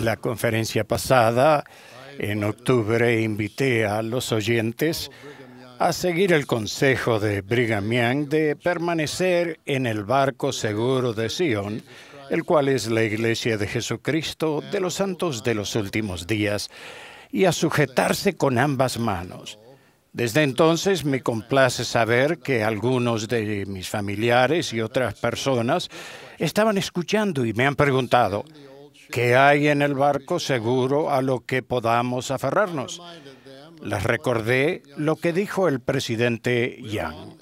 La conferencia pasada, en octubre, invité a los oyentes a seguir el consejo de Brigham Young de permanecer en el barco seguro de Sion, el cual es la Iglesia de Jesucristo de los santos de los últimos días, y a sujetarse con ambas manos desde entonces me complace saber que algunos de mis familiares y otras personas estaban escuchando y me han preguntado, ¿qué hay en el barco seguro a lo que podamos aferrarnos? Les recordé lo que dijo el presidente Yang.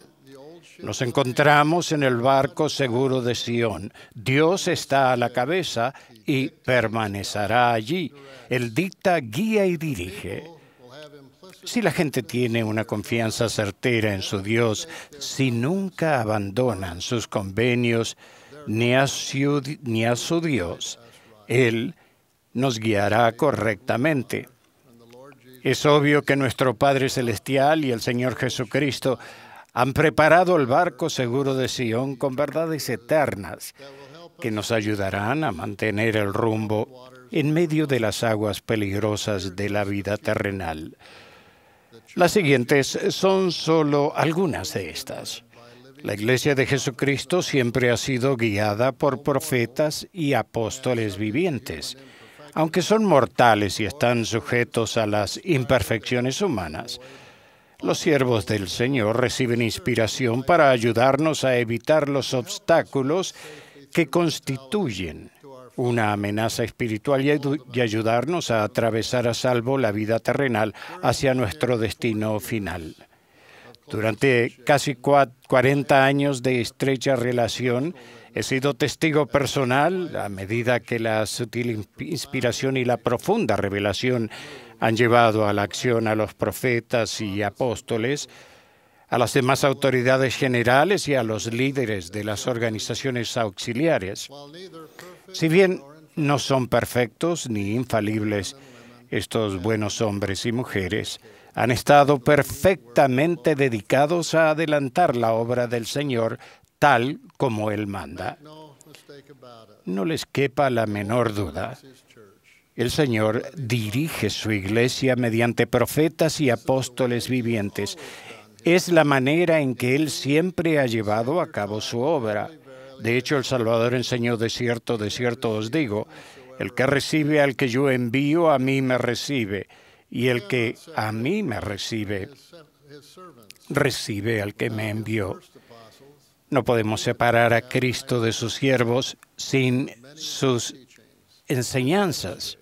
Nos encontramos en el barco seguro de Sion. Dios está a la cabeza y permanecerá allí. Él dicta, guía y dirige. Si la gente tiene una confianza certera en su Dios, si nunca abandonan sus convenios ni a su, Dios, Él nos guiará correctamente. Es obvio que nuestro Padre Celestial y el Señor Jesucristo han preparado el barco seguro de Sion con verdades eternas que nos ayudarán a mantener el rumbo en medio de las aguas peligrosas de la vida terrenal. Las siguientes son solo algunas de estas. La Iglesia de Jesucristo siempre ha sido guiada por profetas y apóstoles vivientes, aunque son mortales y están sujetos a las imperfecciones humanas. Los siervos del Señor reciben inspiración para ayudarnos a evitar los obstáculos que constituyen una amenaza espiritual y, ayudarnos a atravesar a salvo la vida terrenal hacia nuestro destino final. Durante casi 40 años de estrecha relación, he sido testigo personal a medida que la sutil inspiración y la profunda revelación han llevado a la acción a los profetas y apóstoles, a las demás autoridades generales y a los líderes de las organizaciones auxiliares. Si bien no son perfectos ni infalibles, estos buenos hombres y mujeres han estado perfectamente dedicados a adelantar la obra del Señor tal como Él manda. No les quepa la menor duda. El Señor dirige su iglesia mediante profetas y apóstoles vivientes es la manera en que Él siempre ha llevado a cabo su obra. De hecho, el Salvador enseñó, de cierto, de cierto os digo, el que recibe al que yo envío, a mí me recibe, y el que a mí me recibe, recibe al que me envió. No podemos separar a Cristo de sus siervos sin sus enseñanzas.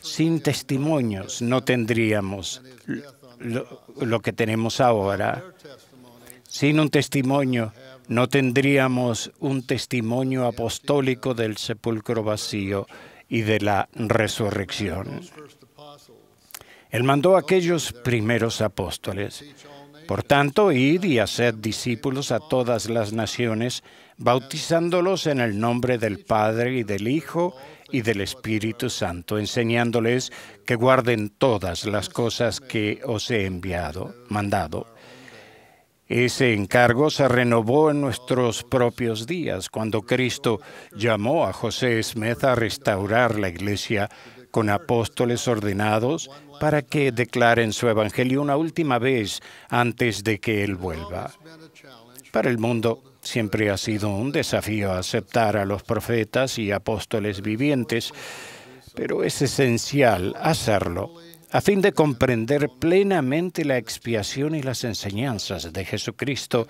Sin testimonios no tendríamos lo, que tenemos ahora. Sin un testimonio no tendríamos un testimonio apostólico del sepulcro vacío y de la resurrección. Él mandó a aquellos primeros apóstoles. Por tanto, id y haced discípulos a todas las naciones, bautizándolos en el nombre del Padre y del Hijo y del Espíritu Santo, enseñándoles que guarden todas las cosas que os he enviado, mandado. Ese encargo se renovó en nuestros propios días, cuando Cristo llamó a José Smith a restaurar la iglesia con apóstoles ordenados para que declaren su evangelio una última vez antes de que Él vuelva. Para el mundo siempre ha sido un desafío aceptar a los profetas y apóstoles vivientes, pero es esencial hacerlo a fin de comprender plenamente la expiación y las enseñanzas de Jesucristo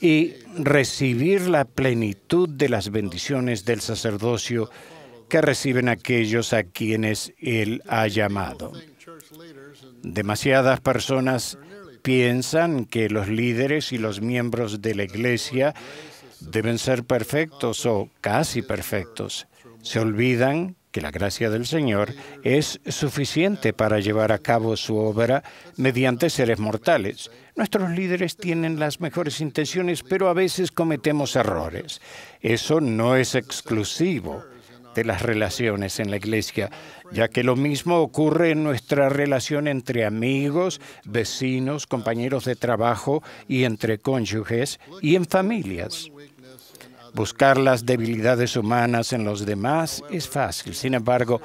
y recibir la plenitud de las bendiciones del sacerdocio que reciben aquellos a quienes Él ha llamado. Demasiadas personas piensan que los líderes y los miembros de la iglesia deben ser perfectos o casi perfectos. Se olvidan que la gracia del Señor es suficiente para llevar a cabo su obra mediante seres mortales. Nuestros líderes tienen las mejores intenciones, pero a veces cometemos errores. Eso no es exclusivo de las relaciones en la iglesia, ya que lo mismo ocurre en nuestra relación entre amigos, vecinos, compañeros de trabajo y entre cónyuges y en familias. Buscar las debilidades humanas en los demás es fácil, sin embargo,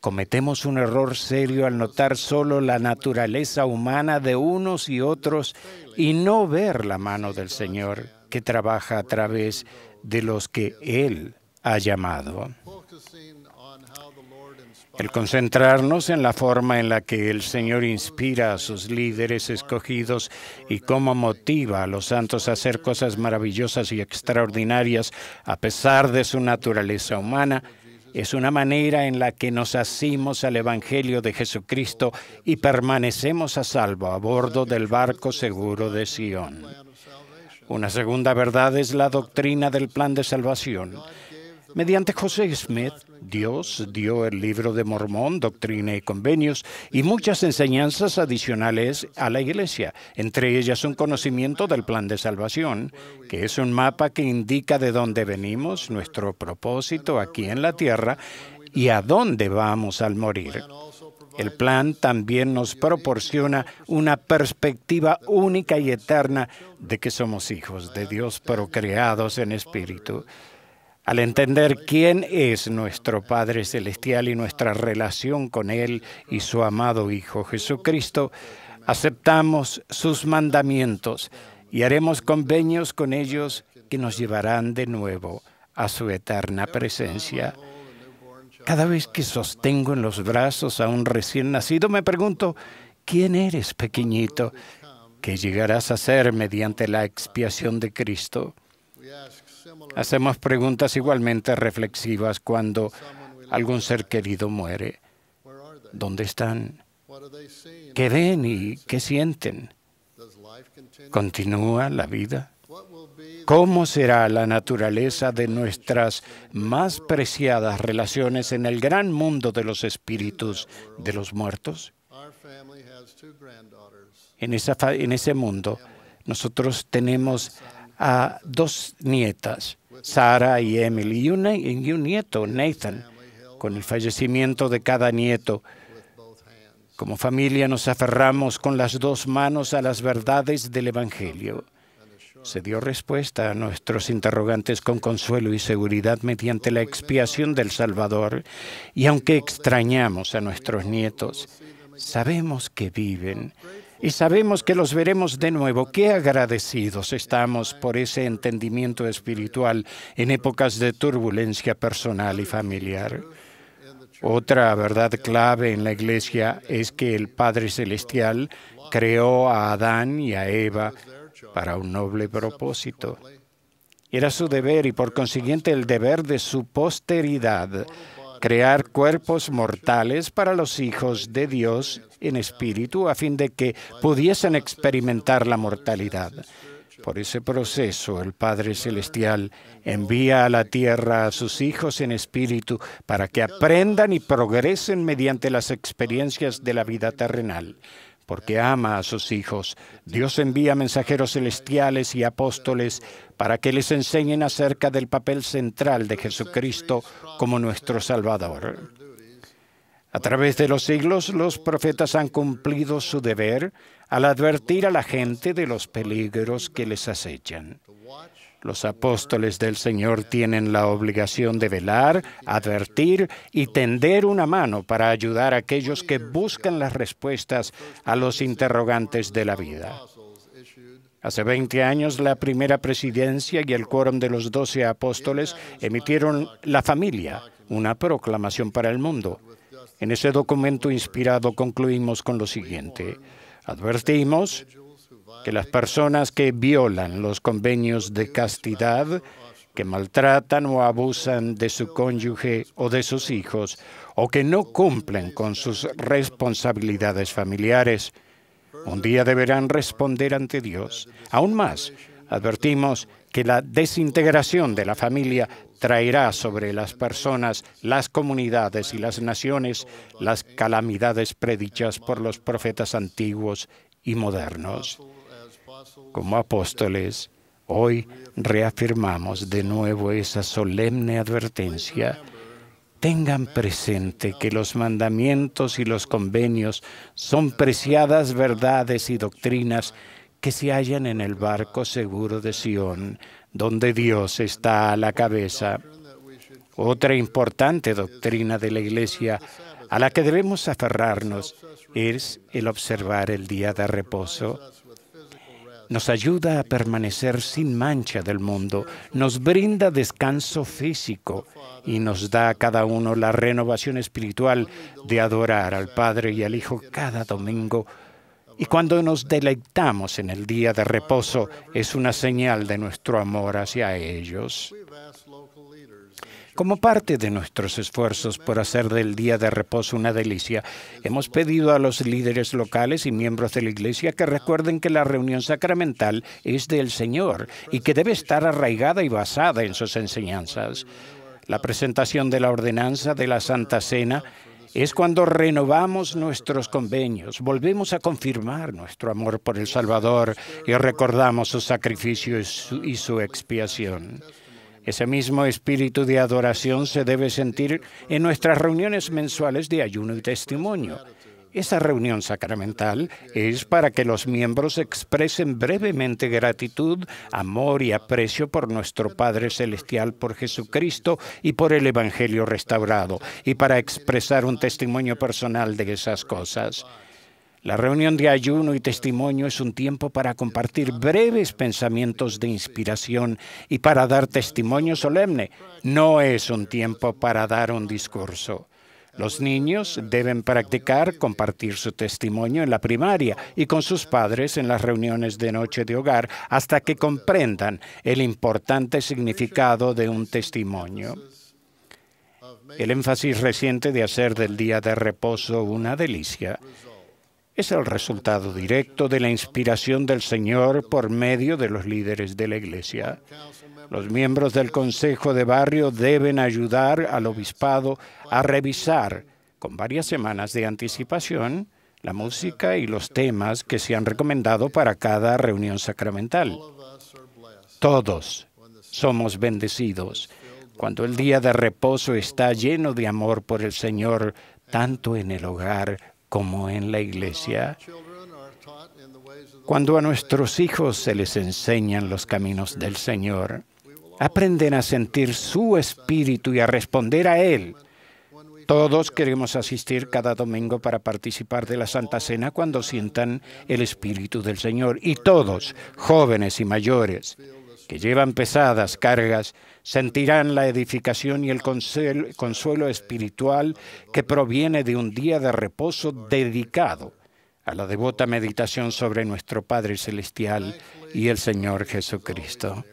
cometemos un error serio al notar solo la naturaleza humana de unos y otros y no ver la mano del Señor que trabaja a través de los que Él ha llamado. El concentrarnos en la forma en la que el Señor inspira a sus líderes escogidos y cómo motiva a los santos a hacer cosas maravillosas y extraordinarias a pesar de su naturaleza humana, es una manera en la que nos asimos al Evangelio de Jesucristo y permanecemos a salvo a bordo del barco seguro de Sión. Una segunda verdad es la doctrina del plan de salvación. Mediante José Smith, Dios dio el libro de Mormón, Doctrina y Convenios, y muchas enseñanzas adicionales a la Iglesia, entre ellas un conocimiento del plan de salvación, que es un mapa que indica de dónde venimos, nuestro propósito aquí en la tierra y a dónde vamos al morir. El plan también nos proporciona una perspectiva única y eterna de que somos hijos de Dios procreados en espíritu. Al entender quién es nuestro Padre Celestial y nuestra relación con Él y su amado Hijo Jesucristo, aceptamos sus mandamientos y haremos convenios con ellos que nos llevarán de nuevo a su eterna presencia. Cada vez que sostengo en los brazos a un recién nacido, me pregunto, ¿quién eres, pequeñito, que llegarás a ser mediante la expiación de Cristo? Hacemos preguntas igualmente reflexivas cuando algún ser querido muere. ¿Dónde están? ¿Qué ven y qué sienten? ¿Continúa la vida? ¿Cómo será la naturaleza de nuestras más preciadas relaciones en el gran mundo de los espíritus de los muertos? En, en ese mundo, nosotros tenemos a dos nietas, Sarah y Emily, y y un nieto, Nathan, con el fallecimiento de cada nieto. Como familia nos aferramos con las dos manos a las verdades del Evangelio. Se dio respuesta a nuestros interrogantes con consuelo y seguridad mediante la expiación del Salvador. Y aunque extrañamos a nuestros nietos, sabemos que viven y sabemos que los veremos de nuevo. Qué agradecidos estamos por ese entendimiento espiritual en épocas de turbulencia personal y familiar. Otra verdad clave en la iglesia es que el Padre Celestial creó a Adán y a Eva para un noble propósito. Era su deber y por consiguiente el deber de su posteridad crear cuerpos mortales para los hijos de Dios en espíritu a fin de que pudiesen experimentar la mortalidad. Por ese proceso el Padre Celestial envía a la tierra a sus hijos en espíritu para que aprendan y progresen mediante las experiencias de la vida terrenal porque ama a sus hijos. Dios envía mensajeros celestiales y apóstoles para que les enseñen acerca del papel central de Jesucristo como nuestro Salvador. A través de los siglos, los profetas han cumplido su deber al advertir a la gente de los peligros que les acechan. Los apóstoles del Señor tienen la obligación de velar, advertir y tender una mano para ayudar a aquellos que buscan las respuestas a los interrogantes de la vida. Hace 20 años, la primera presidencia y el quórum de los doce apóstoles emitieron La familia, una proclamación para el mundo. En ese documento inspirado concluimos con lo siguiente. Advertimos que las personas que violan los convenios de castidad, que maltratan o abusan de su cónyuge o de sus hijos, o que no cumplen con sus responsabilidades familiares, un día deberán responder ante Dios. Aún más, advertimos que la desintegración de la familia traerá sobre las personas, las comunidades y las naciones las calamidades predichas por los profetas antiguos y modernos como apóstoles, hoy reafirmamos de nuevo esa solemne advertencia. Tengan presente que los mandamientos y los convenios son preciadas verdades y doctrinas que se hallan en el barco seguro de Sión, donde Dios está a la cabeza. Otra importante doctrina de la Iglesia a la que debemos aferrarnos es el observar el día de reposo nos ayuda a permanecer sin mancha del mundo, nos brinda descanso físico y nos da a cada uno la renovación espiritual de adorar al Padre y al Hijo cada domingo. Y cuando nos deleitamos en el día de reposo, es una señal de nuestro amor hacia ellos. Como parte de nuestros esfuerzos por hacer del día de reposo una delicia, hemos pedido a los líderes locales y miembros de la iglesia que recuerden que la reunión sacramental es del Señor y que debe estar arraigada y basada en sus enseñanzas. La presentación de la ordenanza de la Santa Cena es cuando renovamos nuestros convenios, volvemos a confirmar nuestro amor por el Salvador y recordamos su sacrificio y su, expiación. Ese mismo espíritu de adoración se debe sentir en nuestras reuniones mensuales de ayuno y testimonio. Esa reunión sacramental es para que los miembros expresen brevemente gratitud, amor y aprecio por nuestro Padre Celestial, por Jesucristo y por el Evangelio restaurado, y para expresar un testimonio personal de esas cosas. La reunión de ayuno y testimonio es un tiempo para compartir breves pensamientos de inspiración y para dar testimonio solemne. No es un tiempo para dar un discurso. Los niños deben practicar compartir su testimonio en la primaria y con sus padres en las reuniones de noche de hogar hasta que comprendan el importante significado de un testimonio. El énfasis reciente de hacer del día de reposo una delicia es el resultado directo de la inspiración del Señor por medio de los líderes de la iglesia. Los miembros del Consejo de Barrio deben ayudar al obispado a revisar con varias semanas de anticipación la música y los temas que se han recomendado para cada reunión sacramental. Todos somos bendecidos cuando el día de reposo está lleno de amor por el Señor, tanto en el hogar como en la iglesia, cuando a nuestros hijos se les enseñan los caminos del Señor, aprenden a sentir su espíritu y a responder a Él. Todos queremos asistir cada domingo para participar de la Santa Cena cuando sientan el Espíritu del Señor. Y todos, jóvenes y mayores, que llevan pesadas cargas, Sentirán la edificación y el consuelo, espiritual que proviene de un día de reposo dedicado a la devota meditación sobre nuestro Padre Celestial y el Señor Jesucristo.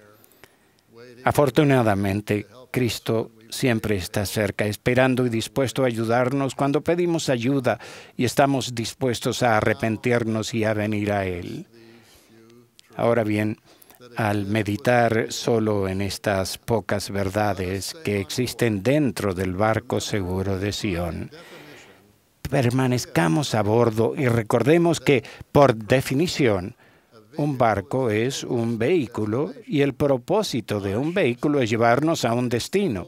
Afortunadamente, Cristo siempre está cerca, esperando y dispuesto a ayudarnos cuando pedimos ayuda y estamos dispuestos a arrepentirnos y a venir a Él. Ahora bien, al meditar solo en estas pocas verdades que existen dentro del barco seguro de Sion. Permanezcamos a bordo y recordemos que, por definición, un barco es un vehículo y el propósito de un vehículo es llevarnos a un destino.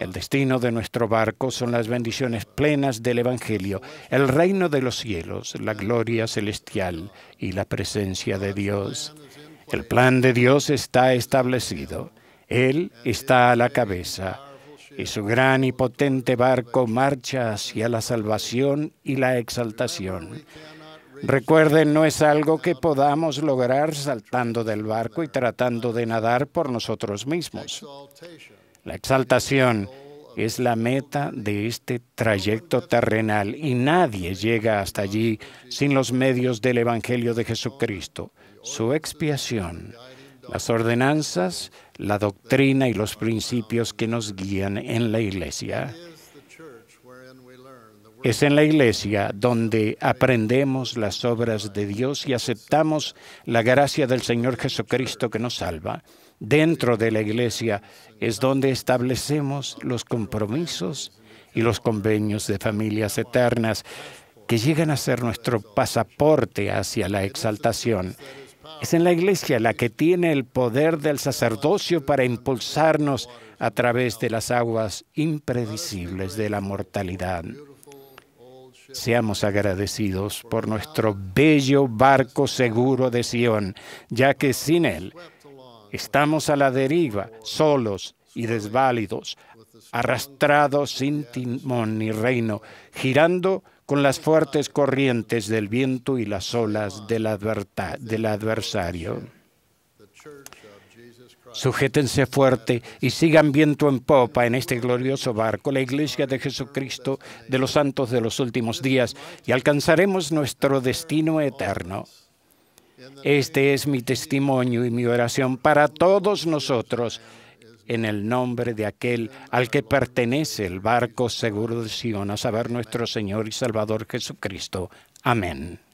El destino de nuestro barco son las bendiciones plenas del Evangelio, el reino de los cielos, la gloria celestial y la presencia de Dios. El plan de Dios está establecido. Él está a la cabeza y su gran y potente barco marcha hacia la salvación y la exaltación. Recuerden, no es algo que podamos lograr saltando del barco y tratando de nadar por nosotros mismos. La exaltación es la meta de este trayecto terrenal y nadie llega hasta allí sin los medios del Evangelio de Jesucristo su expiación, las ordenanzas, la doctrina y los principios que nos guían en la iglesia. Es en la iglesia donde aprendemos las obras de Dios y aceptamos la gracia del Señor Jesucristo que nos salva. Dentro de la iglesia es donde establecemos los compromisos y los convenios de familias eternas que llegan a ser nuestro pasaporte hacia la exaltación. Es en la iglesia la que tiene el poder del sacerdocio para impulsarnos a través de las aguas impredecibles de la mortalidad. Seamos agradecidos por nuestro bello barco seguro de Sión, ya que sin él estamos a la deriva, solos y desválidos, arrastrados sin timón ni reino, girando con las fuertes corrientes del viento y las olas del, adversario. Sujétense fuerte y sigan viento en popa en este glorioso barco, la Iglesia de Jesucristo de los santos de los últimos días, y alcanzaremos nuestro destino eterno. Este es mi testimonio y mi oración para todos nosotros en el nombre de aquel al que pertenece el barco seguro de Sion, a saber, nuestro Señor y Salvador Jesucristo. Amén.